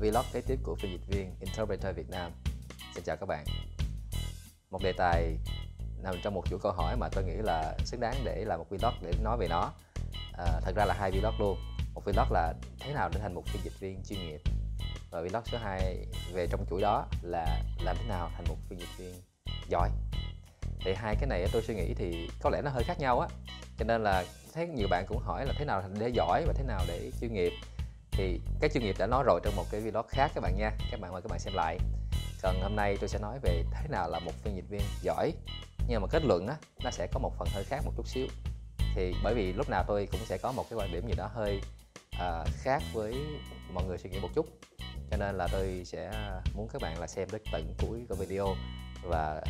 vlog kế tiếp của phiên dịch viên Interpreter Việt Nam. Xin chào các bạn. Một đề tài nằm trong một chuỗi câu hỏi mà tôi nghĩ là xứng đáng để làm một vlog để nói về nó. À, thật ra là hai vlog luôn. Một vlog là thế nào để thành một phiên dịch viên chuyên nghiệp và vlog số 2 về trong chuỗi đó là làm thế nào thành một phiên dịch viên giỏi. Thì hai cái này tôi suy nghĩ thì có lẽ nó hơi khác nhau á. Cho nên là thấy nhiều bạn cũng hỏi là thế nào để giỏi và thế nào để chuyên nghiệp thì các chuyên nghiệp đã nói rồi trong một cái vlog khác các bạn nha các bạn mời các bạn xem lại còn hôm nay tôi sẽ nói về thế nào là một phiên dịch viên giỏi nhưng mà kết luận á nó sẽ có một phần hơi khác một chút xíu thì bởi vì lúc nào tôi cũng sẽ có một cái quan điểm gì đó hơi uh, khác với mọi người suy nghĩ một chút cho nên là tôi sẽ muốn các bạn là xem đến tận cuối của video và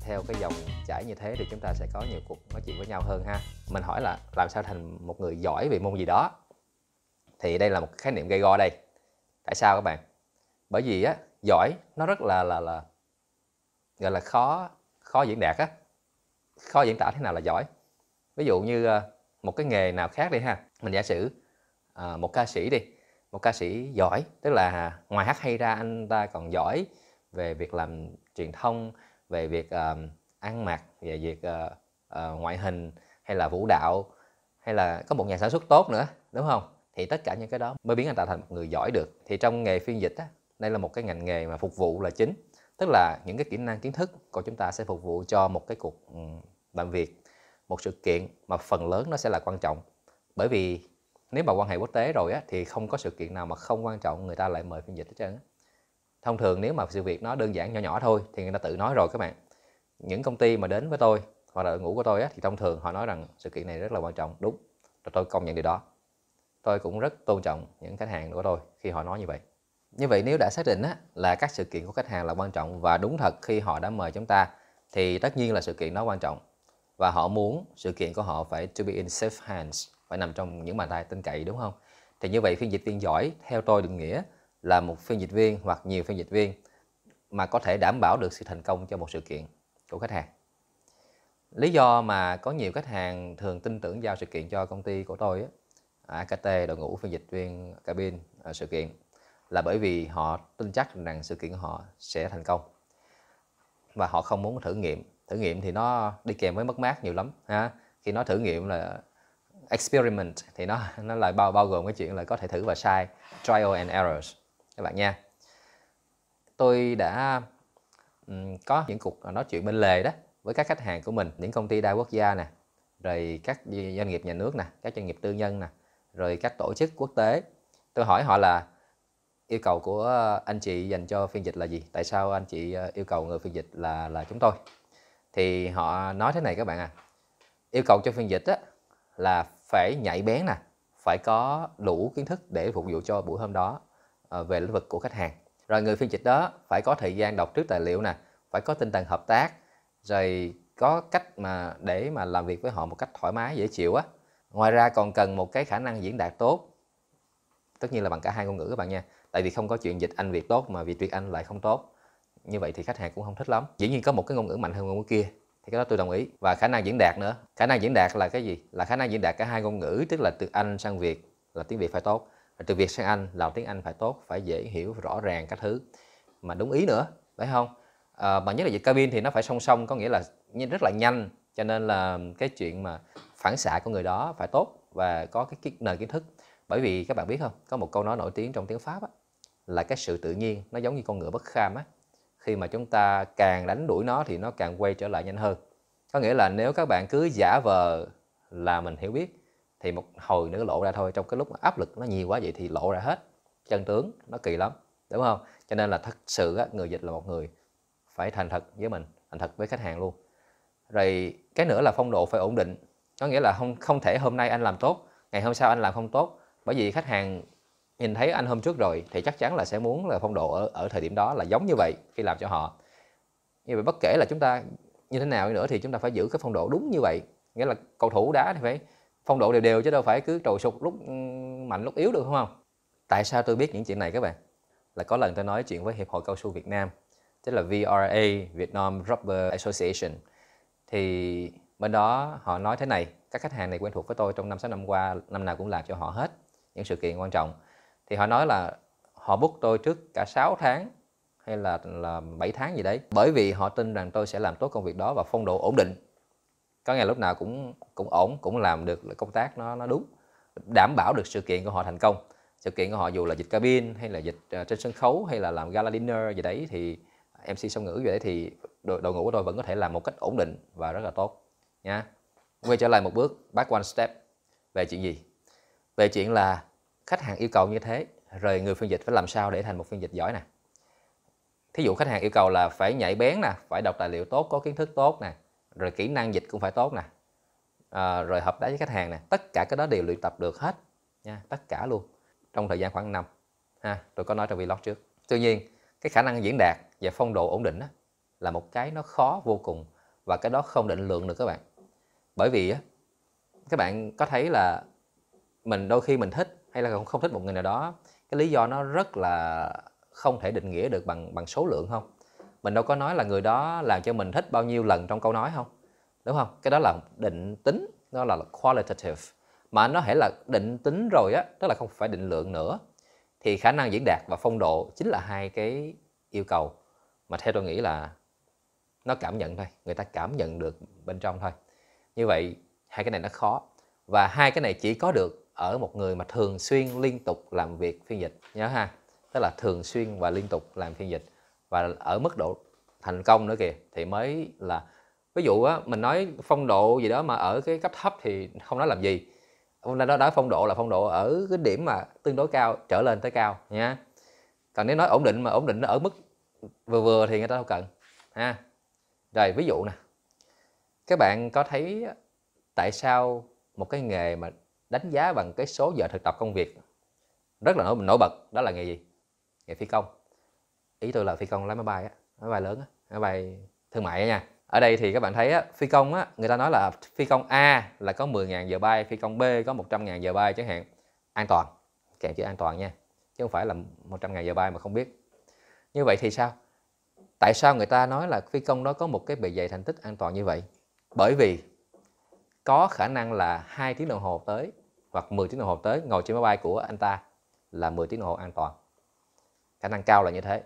theo cái dòng chảy như thế thì chúng ta sẽ có nhiều cuộc nói chuyện với nhau hơn ha mình hỏi là làm sao thành một người giỏi về môn gì đó thì đây là một khái niệm gây go đây tại sao các bạn bởi vì á giỏi nó rất là là là gọi là khó khó diễn đạt á khó diễn tả thế nào là giỏi ví dụ như ờ, một cái nghề nào khác đi ha mình giả sử ờ, một ca sĩ đi một ca sĩ giỏi tức là ngoài hát hay ra anh ta còn giỏi về việc làm truyền thông về việc ờ, ăn mặc về việc ngoại hình hay là vũ đạo hay là có một nhà sản xuất tốt nữa đúng không thì tất cả những cái đó mới biến anh ta thành một người giỏi được thì trong nghề phiên dịch á đây là một cái ngành nghề mà phục vụ là chính tức là những cái kỹ năng kiến thức của chúng ta sẽ phục vụ cho một cái cuộc ừ, làm việc một sự kiện mà phần lớn nó sẽ là quan trọng bởi vì nếu mà quan hệ quốc tế rồi á thì không có sự kiện nào mà không quan trọng người ta lại mời phiên dịch hết trơn á thông thường nếu mà sự việc nó đơn giản nhỏ nhỏ thôi thì người ta tự nói rồi các bạn những công ty mà đến với tôi hoặc là đội ngũ của tôi á, thì thông thường họ nói rằng sự kiện này rất là quan trọng đúng rồi tôi công nhận điều đó tôi cũng rất tôn trọng những khách hàng của tôi khi họ nói như vậy như vậy nếu đã xác định á, là các sự kiện của khách hàng là quan trọng và đúng thật khi họ đã mời chúng ta thì tất nhiên là sự kiện đó quan trọng và họ muốn sự kiện của họ phải to be in safe hands phải nằm trong những bàn tay tin cậy đúng không thì như vậy phiên dịch viên giỏi theo tôi định nghĩa là một phiên dịch viên hoặc nhiều phiên dịch viên mà có thể đảm bảo được sự thành công cho một sự kiện của khách hàng lý do mà có nhiều khách hàng thường tin tưởng giao sự kiện cho công ty của tôi á. AKT đội ngũ phiên dịch viên cabin à, sự kiện là bởi vì họ tin chắc rằng sự kiện của họ sẽ thành công và họ không muốn thử nghiệm thử nghiệm thì nó đi kèm với mất mát nhiều lắm ha khi nó thử nghiệm là experiment thì nó nó lại bao bao gồm cái chuyện là có thể thử và sai trial and errors các bạn nha tôi đã um, có những cuộc nói chuyện bên lề đó với các khách hàng của mình những công ty đa quốc gia nè rồi các doanh nghiệp nhà nước nè các doanh nghiệp tư nhân nè rồi các tổ chức quốc tế tôi hỏi họ là yêu cầu của anh chị dành cho phiên dịch là gì tại sao anh chị ờ, yêu cầu người phiên dịch là là chúng tôi thì họ nói thế này các bạn à yêu cầu cho phiên dịch á, là phải nhạy bén nè phải có đủ kiến thức để phục vụ cho buổi hôm đó ờ, về lĩnh vực của khách hàng rồi người phiên dịch đó phải có thời gian đọc trước tài liệu nè phải có tinh thần hợp tác rồi có cách mà để mà làm việc với họ một cách thoải mái dễ chịu á ngoài ra còn cần một cái khả năng diễn đạt tốt tất nhiên là bằng cả hai ngôn ngữ các bạn nha tại vì không có chuyện dịch anh việt tốt mà việt việt anh lại không tốt như vậy thì khách hàng cũng không thích lắm dĩ nhiên có một cái ngôn ngữ mạnh hơn ngôn ngữ kia thì cái đó tôi đồng ý và khả năng diễn đạt nữa khả năng diễn đạt là cái gì là khả năng diễn đạt cả hai ngôn ngữ tức là từ anh sang việt là tiếng việt phải tốt và từ việt sang anh là tiếng anh phải tốt phải dễ hiểu rõ ràng các thứ mà đúng ý nữa phải không à, mà nhất là dịch cabin thì nó phải song song có nghĩa là rất là nhanh cho nên là cái chuyện mà phản xạ của người đó phải tốt và có cái nền kiến thức bởi vì các bạn biết không có một câu nói nổi tiếng trong tiếng pháp á, là cái sự tự nhiên nó giống như con ngựa bất kham á khi mà chúng ta càng đánh đuổi nó thì nó càng quay trở lại nhanh hơn có nghĩa là nếu các bạn cứ giả vờ là mình hiểu biết thì một hồi nữa lộ ra thôi trong cái lúc mà áp lực nó nhiều quá vậy thì lộ ra hết chân tướng nó kỳ lắm đúng không cho nên là thật sự á, người dịch là một người phải thành thật với mình thành thật với khách hàng luôn rồi cái nữa là phong độ phải ổn định có nghĩa là không không thể hôm nay anh làm tốt ngày hôm sau anh làm không tốt bởi vì khách hàng nhìn thấy anh hôm trước rồi thì chắc chắn là sẽ muốn là phong độ ở, ở thời điểm đó là giống như vậy khi làm cho họ như vậy bất kể là chúng ta như thế nào nữa thì chúng ta phải giữ cái phong độ đúng như vậy nghĩa là cầu thủ đá thì phải phong độ đều đều chứ đâu phải cứ trồi sụt lúc ừ, mạnh lúc yếu được không không tại sao tôi biết những chuyện này các bạn là có lần tôi nói chuyện với hiệp hội cao su Việt Nam tức là VRA Vietnam Rubber Association thì bên đó họ nói thế này các khách hàng này quen thuộc với tôi trong năm sáu năm qua năm nào cũng làm cho họ hết những sự kiện quan trọng thì họ nói là họ book tôi trước cả 6 tháng hay là là 7 tháng gì đấy bởi vì họ tin rằng tôi sẽ làm tốt công việc đó và phong độ ổn định có ngày lúc nào cũng cũng ổn cũng làm được công tác nó nó đúng đảm bảo được sự kiện của họ thành công sự kiện của họ dù là dịch cabin hay là dịch ờ, trên sân khấu hay là làm gala dinner gì đấy thì MC song ngữ gì đấy thì đội, đội ngũ của tôi vẫn có thể làm một cách ổn định và rất là tốt nha quay trở lại một bước back one step về chuyện gì về chuyện là khách hàng yêu cầu như thế rồi người phiên dịch phải làm sao để thành một phiên dịch giỏi nè thí dụ khách hàng yêu cầu là phải nhảy bén nè phải đọc tài liệu tốt có kiến thức tốt nè rồi kỹ năng dịch cũng phải tốt nè à, rồi hợp tác với khách hàng nè tất cả cái đó đều luyện tập được hết nha tất cả luôn trong thời gian khoảng năm ha tôi có nói trong vlog trước tuy nhiên cái khả năng diễn đạt và phong độ ổn định đó, là một cái nó khó vô cùng và cái đó không định lượng được các bạn bởi vì các bạn có thấy là mình đôi khi mình thích hay là không thích một người nào đó cái lý do nó rất là không thể định nghĩa được bằng bằng số lượng không mình đâu có nói là người đó làm cho mình thích bao nhiêu lần trong câu nói không đúng không cái đó là định tính nó là qualitative mà nó hãy là định tính rồi á tức là không phải định lượng nữa thì khả năng diễn đạt và phong độ chính là hai cái yêu cầu mà theo tôi nghĩ là nó cảm nhận thôi người ta cảm nhận được bên trong thôi như vậy hai cái này nó khó và hai cái này chỉ có được ở một người mà thường xuyên liên tục làm việc phiên dịch nhớ ha tức là thường xuyên và liên tục làm phiên dịch và ở mức độ thành công nữa kìa thì mới là ví dụ á mình nói phong độ gì đó mà ở cái cấp thấp thì không nói làm gì hôm nay đó nói phong độ là phong độ ở cái điểm mà tương đối cao trở lên tới cao nha còn nếu nói ổn định mà ổn định nó ở mức vừa vừa thì người ta đâu cần ha rồi ví dụ nè các bạn có thấy tại sao một cái nghề mà đánh giá bằng cái số giờ thực tập công việc rất là nổi, nổi bật đó là nghề gì nghề phi công ý tôi là phi công lái máy bay á máy bay lớn á máy bay thương mại á nha ở đây thì các bạn thấy á, phi công á, người ta nói là phi công A là có 10.000 giờ bay, phi công B có 100.000 giờ bay chẳng hạn. An toàn, kèm chữ an toàn nha, chứ không phải là 100.000 giờ bay mà không biết. Như vậy thì sao? tại sao người ta nói là phi công đó có một cái bề dày thành tích an toàn như vậy bởi vì có khả năng là 2 tiếng đồng hồ tới hoặc 10 tiếng đồng hồ tới ngồi trên máy bay của anh ta là 10 tiếng đồng hồ an toàn khả năng cao là như thế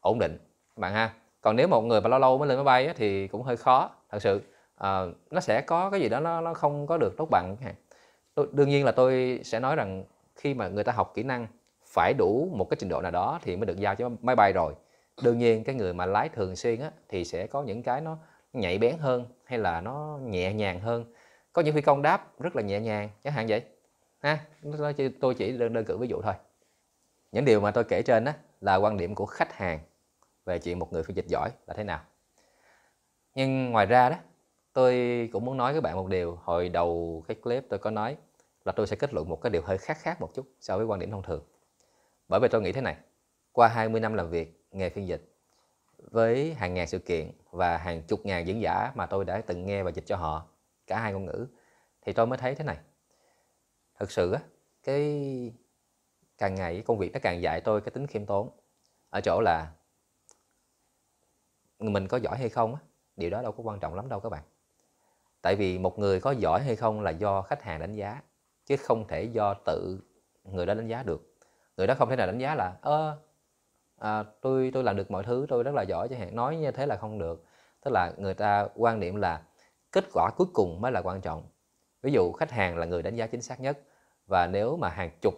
ổn định các bạn ha còn nếu một người mà lâu lâu mới lên máy bay thì cũng hơi khó thật sự à, nó sẽ có cái gì đó nó, nó không có được tốt bằng tôi, đương nhiên là tôi sẽ nói rằng khi mà người ta học kỹ năng phải đủ một cái trình độ nào đó thì mới được giao cho máy bay rồi đương nhiên cái người mà lái thường xuyên á, thì sẽ có những cái nó nhạy bén hơn hay là nó nhẹ nhàng hơn có những phi công đáp rất là nhẹ nhàng chẳng hạn vậy ha tôi chỉ đơn, đơn cử ví dụ thôi những điều mà tôi kể trên á, là quan điểm của khách hàng về chuyện một người phiên dịch giỏi là thế nào nhưng ngoài ra đó tôi cũng muốn nói với bạn một điều hồi đầu cái clip tôi có nói là tôi sẽ kết luận một cái điều hơi khác khác một chút so với quan điểm thông thường bởi vì tôi nghĩ thế này qua 20 năm làm việc nghề phiên dịch với hàng ngàn sự kiện và hàng chục ngàn diễn giả mà tôi đã từng nghe và dịch cho họ cả hai ngôn ngữ thì tôi mới thấy thế này thực sự cái càng ngày công việc nó càng dạy tôi cái tính khiêm tốn ở chỗ là mình có giỏi hay không điều đó đâu có quan trọng lắm đâu các bạn tại vì một người có giỏi hay không là do khách hàng đánh giá chứ không thể do tự người đó đánh giá được người đó không thể nào đánh giá là ơ à, tôi tôi làm được mọi thứ tôi rất là giỏi chẳng hạn nói như thế là không được tức là người ta quan niệm là kết quả cuối cùng mới là quan trọng ví dụ khách hàng là người đánh giá chính xác nhất và nếu mà hàng chục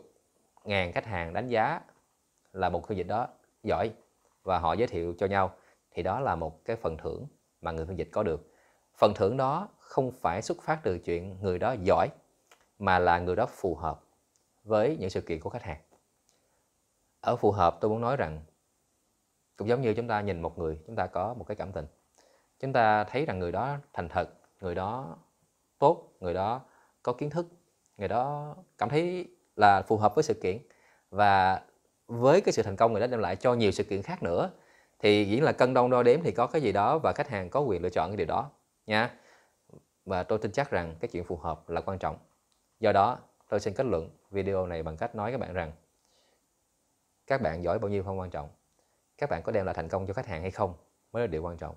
ngàn khách hàng đánh giá là một phiên dịch đó giỏi và họ giới thiệu cho nhau thì đó là một cái phần thưởng mà người phiên dịch có được phần thưởng đó không phải xuất phát từ chuyện người đó giỏi mà là người đó phù hợp với những sự kiện của khách hàng ở phù hợp tôi muốn nói rằng cũng giống như chúng ta nhìn một người chúng ta có một cái cảm tình chúng ta thấy rằng người đó thành thật người đó tốt người đó có kiến thức người đó cảm thấy là phù hợp với sự kiện và với cái sự thành công người đó đem lại cho nhiều sự kiện khác nữa thì dĩ là cân đong đo đếm thì có cái gì đó và khách hàng có quyền lựa chọn cái điều đó nha và tôi tin chắc rằng cái chuyện phù hợp là quan trọng do đó tôi xin kết luận video này bằng cách nói các bạn rằng các bạn giỏi bao nhiêu không quan trọng các bạn có đem lại thành công cho khách hàng hay không mới là điều quan trọng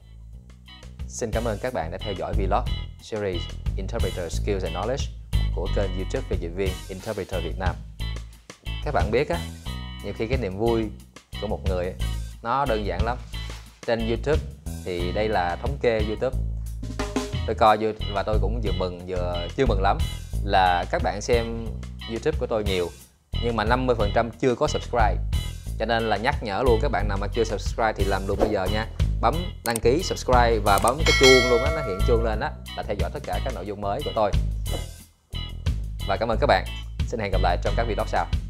xin cảm ơn các bạn đã theo dõi vlog series Interpreter Skills and Knowledge của kênh YouTube về dịch viên Interpreter Việt Nam các bạn biết á nhiều khi cái niềm vui của một người nó đơn giản lắm trên YouTube thì đây là thống kê YouTube tôi coi và tôi cũng vừa mừng vừa chưa mừng lắm là các bạn xem YouTube của tôi nhiều nhưng mà 50% chưa có subscribe cho nên là nhắc nhở luôn các bạn nào mà chưa subscribe thì làm luôn bây giờ nha bấm đăng ký subscribe và bấm cái chuông luôn á nó hiện chuông lên á là theo dõi tất cả các nội dung mới của tôi và cảm ơn các bạn xin hẹn gặp lại trong các video sau